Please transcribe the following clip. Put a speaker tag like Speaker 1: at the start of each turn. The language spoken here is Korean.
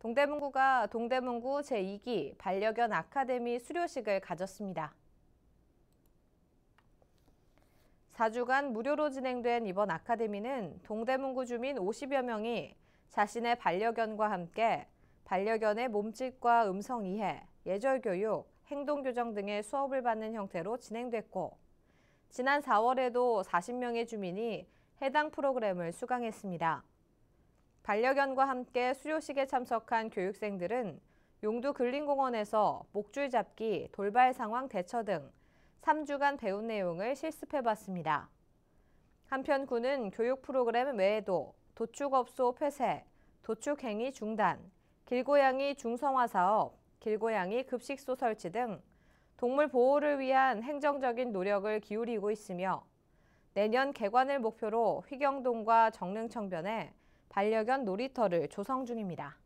Speaker 1: 동대문구가 동대문구 제2기 반려견 아카데미 수료식을 가졌습니다. 4주간 무료로 진행된 이번 아카데미는 동대문구 주민 50여 명이 자신의 반려견과 함께 반려견의 몸짓과 음성 이해, 예절 교육, 행동 교정 등의 수업을 받는 형태로 진행됐고 지난 4월에도 40명의 주민이 해당 프로그램을 수강했습니다. 반려견과 함께 수료식에 참석한 교육생들은 용두 근린공원에서 목줄 잡기, 돌발 상황 대처 등 3주간 배운 내용을 실습해봤습니다. 한편 군은 교육 프로그램 외에도 도축업소 폐쇄, 도축행위 중단, 길고양이 중성화 사업, 길고양이 급식소 설치 등 동물 보호를 위한 행정적인 노력을 기울이고 있으며 내년 개관을 목표로 휘경동과 정릉청변에 반려견 놀이터를 조성 중입니다.